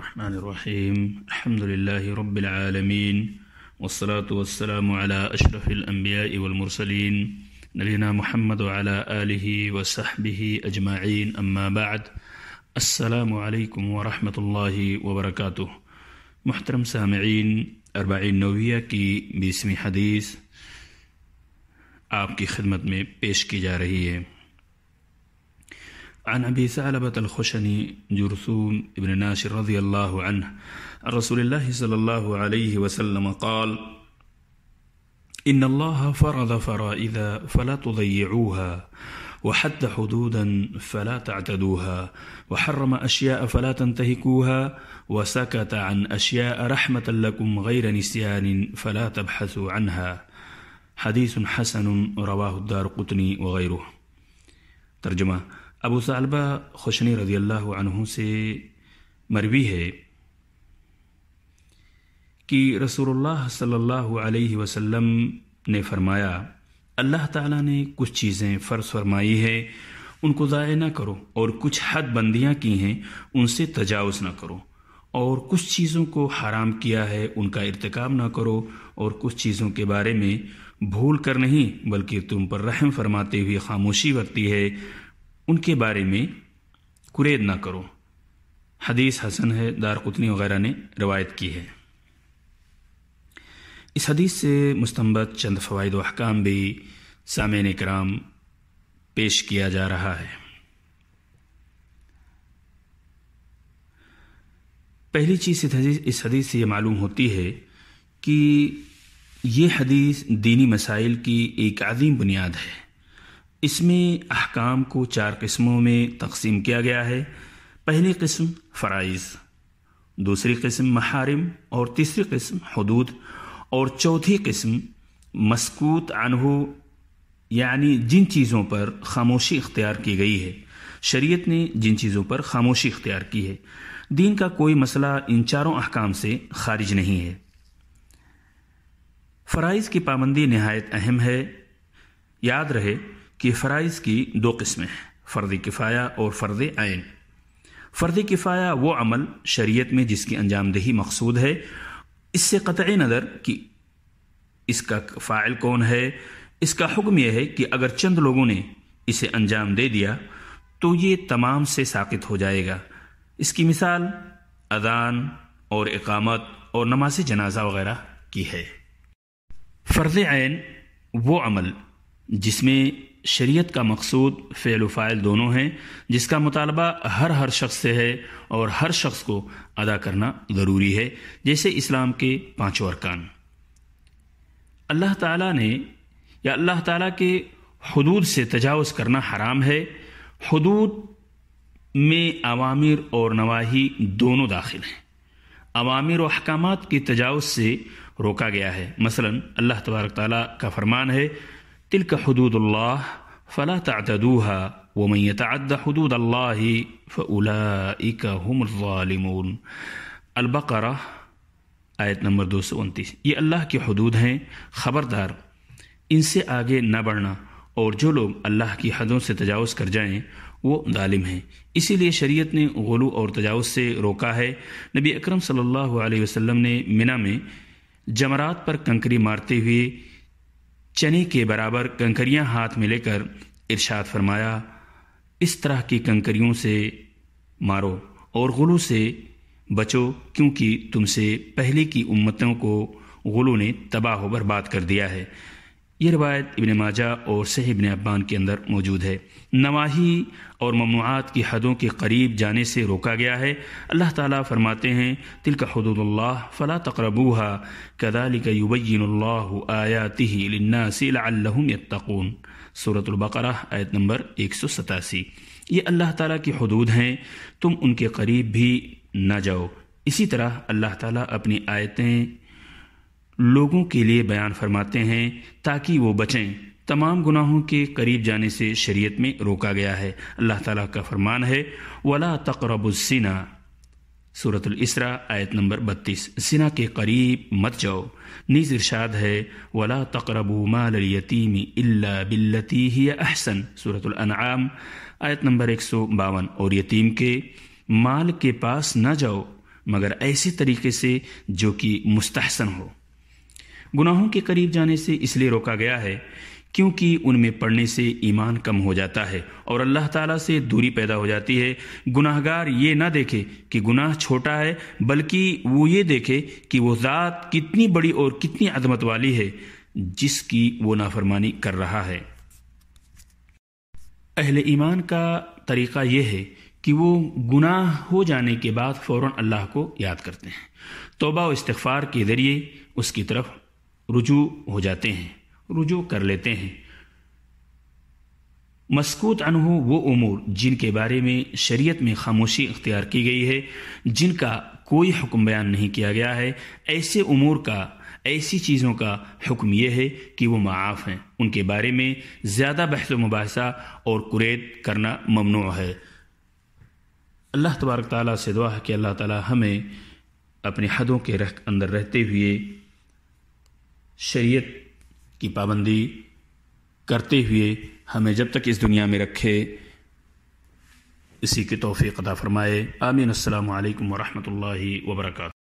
الرحمن الرحيم الحمد لله رب العالمين والصلاة والسلام على أشرف الأنبياء والمرسلين نبينا محمد وعلى آله وصحبه أجمعين أما بعد السلام عليكم ورحمة الله وبركاته محترم سامعين أربعين नविया की बीसवीं हदीस आपकी खिदमत में पेश की जा रही है عن أبي ثعلبة الخشني جرثوم بن ناشر رضي الله عنه عن رسول الله صلى الله عليه وسلم قال إن الله فرض فرائض فلا تضيعوها وحد حدودا فلا تعتدوها وحرم أشياء فلا تنتهكوها وسكت عن أشياء رحمة لكم غير نسيان فلا تبحثوا عنها حديث حسن رواه الدار قطني وغيره ترجمة अबू सालबा खुशनी रजी अल्लाह से मरवी है कि रसूलुल्लाह सल्लल्लाहु अलैहि वसल्लम ने फरमाया अल्लाह ताला ने कुछ चीज़ें फ़र्ज फरमाई है उनको ज़ाय ना करो और कुछ हद बंदियाँ की हैं उनसे तजावज़ ना करो और कुछ चीज़ों को हराम किया है उनका इरतकाम ना करो और कुछ चीज़ों के बारे में भूल कर नहीं बल्कि तुम पर रहम फरमाते हुए खामोशी वक्ती है उनके बारे में कुरेद ना करो हदीस हसन है दार कुतनी वगैरह ने रवायत की है इस हदीस से मुस्तबत चंद फ़वाद अहकाम भी सामन कराम पेश किया जा रहा है पहली चीज़ इस हदीस से ये मालूम होती है कि ये हदीस दीनी मसाइल की एक आज़ीम बुनियाद है इसमें अहकाम को चार किस्मों में तकसीम किया गया है पहली किस्म फ़राइज़ दूसरी किस्म महारम और तीसरी किस्म हदूद और चौथी किस्म मस्कूत अनहू यानी जिन चीज़ों पर खामोशी इख्तियार की गई है शरीयत ने जिन चीज़ों पर खामोशी इख्तियार की है दीन का कोई मसला इन चारों अहकाम से खारिज नहीं है फ़राइज़ की पाबंदी नहायत अहम है याद रहे कि फ़राइज़ की दो किस्में हैं फ़र्द किफ़ाया और फ़र्द आयन फ़र्द किफ़ाया वो अमल शरीयत में जिसकी अंजामदही मकसूद है इससे क़तः नज़र कि इसका फ़ाइल कौन है इसका हुक्म यह है कि अगर चंद लोगों ने इसे अंजाम दे दिया तो ये तमाम से साकित हो जाएगा इसकी मिसाल अदान और इकामत और नमाज जनाजा वगैरह की है फ़र्ज आयन वो अमल जिसमें शरीयत का मकसूद फ़ेल फ़ाइल दोनों हैं जिसका मुतालबा हर हर शख्स से है और हर शख्स को अदा करना ज़रूरी है जैसे इस्लाम के पांचों अरकान अल्लाह ताला ने या अल्लाह ताला के हदूद से तजावज़ करना हराम है हदूद में अवामिर और नवाही दोनों दाखिल हैं अवामिर और अहकाम की तजावज़ से रोका गया है मसलन अल्लाह तबारक ताली का फरमान है تلك حدود الله فلا تعتدوها ومن يتعد حدود الله فأولئك هم الظالمون البقرة आयत नंबर दो सौ उनतीस ये अल्लाह की हदूद हैं ख़बरदार इनसे आगे न बढ़ना और जो लोग अल्लाह की हदों से तजावज़ कर जाएं वो दालिम हैं इसीलिए शरीयत ने गलू और तजावज़ से रोका है नबी अकरम सल्लल्लाहु अलैहि वसल्लम ने मिना में जमरात पर कंकरी मारते हुए चने के बराबर कंकरियां हाथ में लेकर इरशाद फरमाया इस तरह की कंकरियों से मारो और गुलू से बचो क्योंकि तुमसे पहले की उम्मतों को गुलू ने तबाह बर्बाद कर दिया है ये रवायत इबन माजा और सह इबन अब्बान के अंदर मौजूद है नवाही और ममनुआत की हदों के करीब जाने से रोका गया है अल्लाह ताला फरमाते हैं तिल का हदूदल्ला फ़ला तकरबूहा कदालिक युबैनआयातिनासकून सूरतुल्बकरा आयत नंबर एक सौ सतासी ये अल्लाह ताला की हदूद हैं तुम उनके करीब भी ना जाओ इसी तरह अल्लाह ताला अपनी आयतें लोगों के लिए बयान फरमाते हैं ताकि वो बचें तमाम गुनाहों के करीब जाने से शरीयत में रोका गया है अल्लाह ताला का फरमान है वला तकरबुसिना सूरतुल इसरा आयत नंबर बत्तीस सिना के करीब मत जाओ नीज इरशाद है वला तकरबू मालयतीम इल्ला बिल्लती ही अहसन सूरतुल अनआम आयत नंबर एक सौ बावन और यतीम के माल के पास न जाओ मगर ऐसे तरीके से जो कि मुस्तहसन हो गुनाहों के करीब जाने से इसलिए रोका गया है क्योंकि उनमें पढ़ने से ईमान कम हो जाता है और अल्लाह ताला से दूरी पैदा हो जाती है गुनाहगार ये ना देखे कि गुनाह छोटा है बल्कि वो ये देखे कि वो ज़ात कितनी बड़ी और कितनी अदमत वाली है जिसकी वो नाफरमानी कर रहा है अहल ईमान का तरीक़ा यह है कि वो गुनाह हो जाने के बाद फौरन अल्लाह को याद करते हैं तोबा व इस्तफ़ार के ज़रिए उसकी तरफ रुजू हो जाते हैं रुजू कर लेते हैं मस्कूत अनहु वो उमूर जिनके बारे में शरीयत में खामोशी इख्तियार की गई है जिनका कोई हुक्म बयान नहीं किया गया है ऐसे उमूर का ऐसी चीज़ों का हुक्म यह है कि वो माफ़ हैं उनके बारे में ज़्यादा बहस मुबासा और कुरेद करना ममनू है अल्लाह तबारक ताली से दुआ है कि अल्लाह ताली हमें अपने हदों के रख अंदर रहते हुए शरीयत की पाबंदी करते हुए हमें जब तक इस दुनिया में रखे इसी के तोफ़ी अदा फ़रमाए आमीन अल्लाम वरहमल वर्का